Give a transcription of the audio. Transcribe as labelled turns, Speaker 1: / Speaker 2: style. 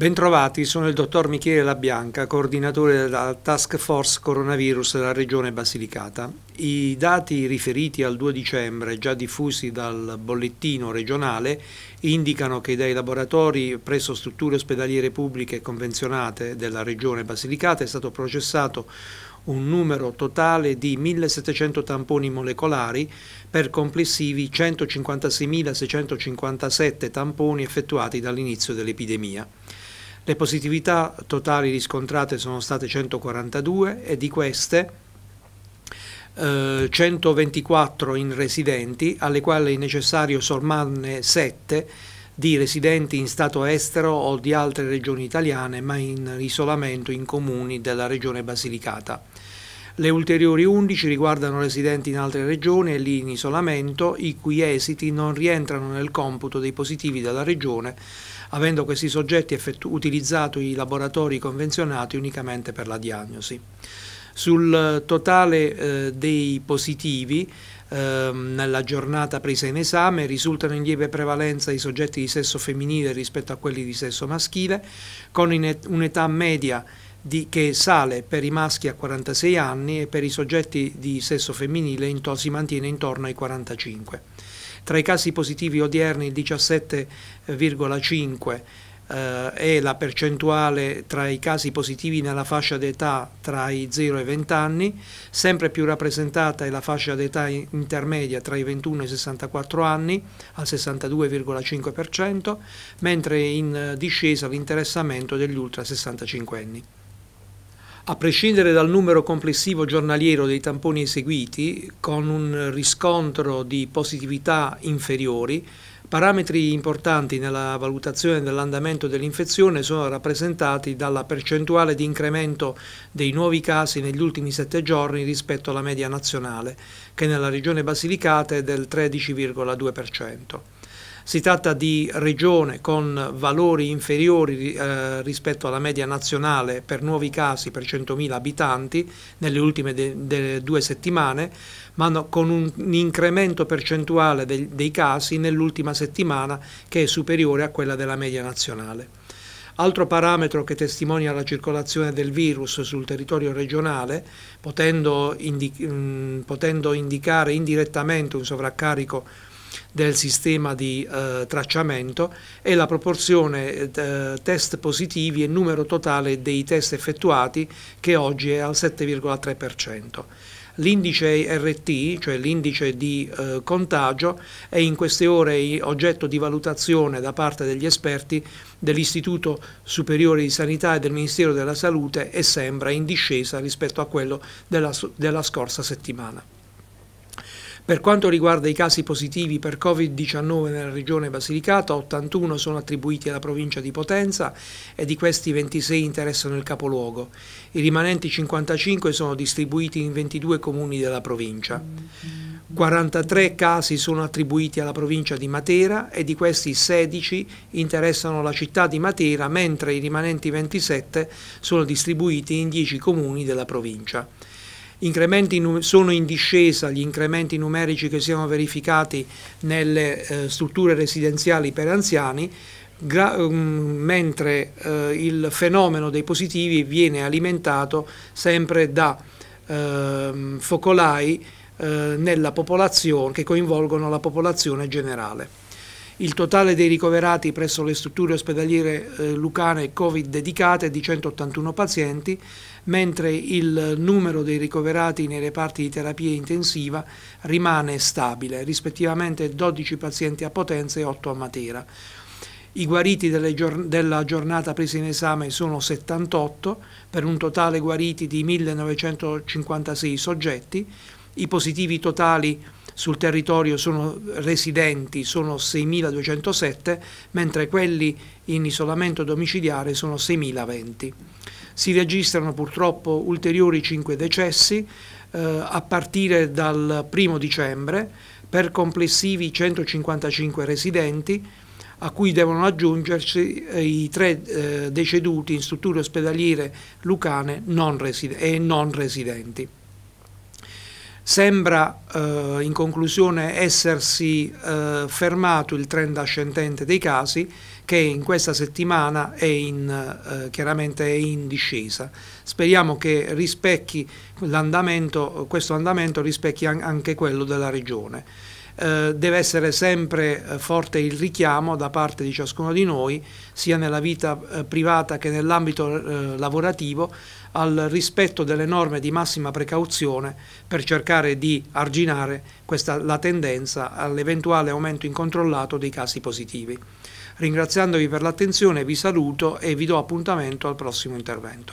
Speaker 1: Bentrovati, sono il dottor Michele Labianca, coordinatore della Task Force Coronavirus della Regione Basilicata. I dati riferiti al 2 dicembre, già diffusi dal bollettino regionale, indicano che dai laboratori presso strutture ospedaliere pubbliche convenzionate della Regione Basilicata è stato processato un numero totale di 1.700 tamponi molecolari per complessivi 156.657 tamponi effettuati dall'inizio dell'epidemia. Le positività totali riscontrate sono state 142 e di queste 124 eh, in residenti, alle quali è necessario sommarne 7 di residenti in stato estero o di altre regioni italiane, ma in isolamento in comuni della regione Basilicata. Le ulteriori 11 riguardano residenti in altre regioni e lì in isolamento, i cui esiti non rientrano nel computo dei positivi della regione, avendo questi soggetti utilizzato i laboratori convenzionati unicamente per la diagnosi. Sul totale eh, dei positivi ehm, nella giornata presa in esame risultano in lieve prevalenza i soggetti di sesso femminile rispetto a quelli di sesso maschile, con un'età media di, che sale per i maschi a 46 anni e per i soggetti di sesso femminile into, si mantiene intorno ai 45. Tra i casi positivi odierni il 17,5 eh, è la percentuale tra i casi positivi nella fascia d'età tra i 0 e i 20 anni, sempre più rappresentata è la fascia d'età intermedia tra i 21 e i 64 anni al 62,5%, mentre in eh, discesa l'interessamento degli ultra 65 anni a prescindere dal numero complessivo giornaliero dei tamponi eseguiti, con un riscontro di positività inferiori, parametri importanti nella valutazione dell'andamento dell'infezione sono rappresentati dalla percentuale di incremento dei nuovi casi negli ultimi sette giorni rispetto alla media nazionale, che nella regione Basilicata è del 13,2%. Si tratta di regione con valori inferiori eh, rispetto alla media nazionale per nuovi casi per 100.000 abitanti nelle ultime de, de due settimane, ma no, con un, un, incremento percentuale de, dei casi nell'ultima settimana che è superiore a quella della media nazionale. Altro parametro che testimonia la circolazione del virus sul territorio regionale, potendo, indi mm, potendo indicare indirettamente un sovraccarico del sistema di eh, tracciamento e la proporzione eh, test positivi e numero totale dei test effettuati che oggi è al 7,3%. L'indice RT, cioè l'indice di eh, contagio, è in queste ore oggetto di valutazione da parte degli esperti dell'Istituto Superiore di Sanità e del Ministero della Salute e sembra in discesa rispetto a quello della, della scorsa settimana. Per quanto riguarda i casi positivi per Covid-19 nella regione Basilicata, 81 sono attribuiti alla provincia di Potenza e di questi 26 interessano il capoluogo. I rimanenti 55 sono distribuiti in 22 comuni della provincia. 43 casi sono attribuiti alla provincia di Matera e di questi 16 interessano la città di Matera, mentre i rimanenti 27 sono distribuiti in 10 comuni della provincia incrementi sono in discesa gli incrementi numerici che siano verificati nelle eh, strutture residenziali per anziani, mm, mentre eh, il fenomeno dei positivi viene alimentato sempre da ehm, eh, focolai nella popolazione, che coinvolgono la popolazione generale. Il totale dei ricoverati presso le strutture ospedaliere eh, lucane Covid dedicate è di 181 pazienti, mentre il numero dei ricoverati nei reparti di terapia intensiva rimane stabile, rispettivamente 12 pazienti a Potenza e 8 a Matera. I guariti gior della giornata presa in esame sono 78, per un totale guariti di 1956 soggetti. I positivi totali sul territorio sono residenti sono 6.207, mentre quelli in isolamento domiciliare sono 6.020. Si registrano purtroppo ulteriori 5 decessi eh, a partire dal 1 dicembre per complessivi 155 residenti, a cui devono aggiungersi eh, i tre eh, deceduti in strutture ospedaliere lucane non e non residenti. Sembra eh, in conclusione essersi eh, fermato il trend ascendente dei casi che in questa settimana è in, eh, chiaramente è in discesa. Speriamo che rispecchi andamento, questo andamento rispecchi anche quello della regione. Eh, deve essere sempre eh, forte il richiamo da parte di ciascuno di noi, sia nella vita eh, privata che nell'ambito eh, lavorativo, al rispetto delle norme di massima precauzione per cercare di arginare questa, la tendenza all'eventuale aumento incontrollato dei casi positivi. Ringraziandovi per l'attenzione vi saluto e vi do appuntamento al prossimo intervento.